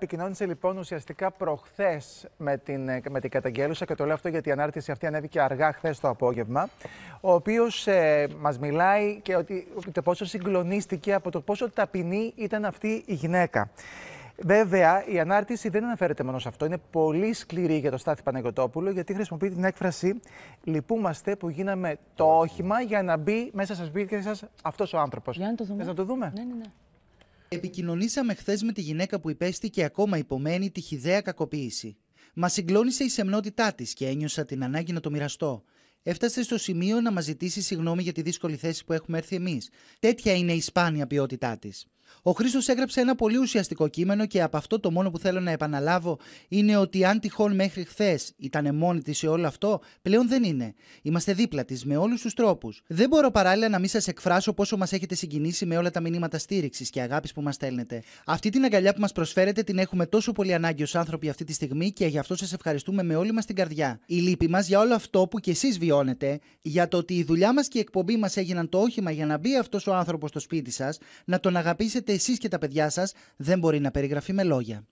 Επικοινώνησε λοιπόν ουσιαστικά προχθές με την, ε, με την καταγγέλουσα και το λέω αυτό γιατί η ανάρτηση αυτή ανέβηκε αργά χθες το απόγευμα. Ο οποίος ε, μας μιλάει και ότι, το πόσο συγκλονίστηκε από το πόσο ταπεινή ήταν αυτή η γυναίκα. Βέβαια, η ανάρτηση δεν αναφέρεται μόνο σε αυτό. Είναι πολύ σκληρή για το Στάθη Παναγιοτόπουλο, γιατί χρησιμοποιεί την έκφραση Λυπούμαστε που γίναμε το όχημα για να μπει μέσα στα σπίτια σας αυτός ο άνθρωπος. Για να το δούμε. ναι, ναι. ναι. Επικοινωνήσαμε χθες με τη γυναίκα που υπέστη και ακόμα υπομένει τη χιδαία κακοποίηση. Μας συγκλώνησε η σεμνότητά της και ένιωσα την ανάγκη να το μοιραστώ. Έφτασε στο σημείο να μας ζητήσει συγγνώμη για τη δύσκολη θέση που έχουμε έρθει εμείς. Τέτοια είναι η σπάνια ποιότητά της. Ο Χρήστος έγραψε ένα πολύ ουσιαστικό κείμενο και από αυτό το μόνο που θέλω να επαναλάβω είναι ότι αν τυχόν μέχρι χθες ήταν μόνη της σε όλο αυτό, πλέον δεν είναι. Είμαστε δίπλα της με όλους τους τρόπους. Δεν μπορώ παράλληλα να μην σας εκφράσω πόσο μας έχετε συγκινήσει με όλα τα μηνύματα στήριξης και αγάπης που μας στέλνετε. Αυτή την αγκαλιά που μας προσφέρετε την έχουμε τόσο πολύ ανάγκη ως άνθρωποι αυτή τη στιγμή και γι' αυτό σας ευχαριστούμε με όλη μας την καρδιά. Η λύπη μας για όλο αυτό που κι εσείς βιώνετε, για το ότι η δουλειά μας και η εκπομπή μας έγιναν το όχημα για να μπει αυτός ο άνθρωπος στο σπίτι σας, να τον αγαπήσει ζήσετε εσείς και τα παιδιά σας δεν μπορεί να περιγραφεί με λόγια.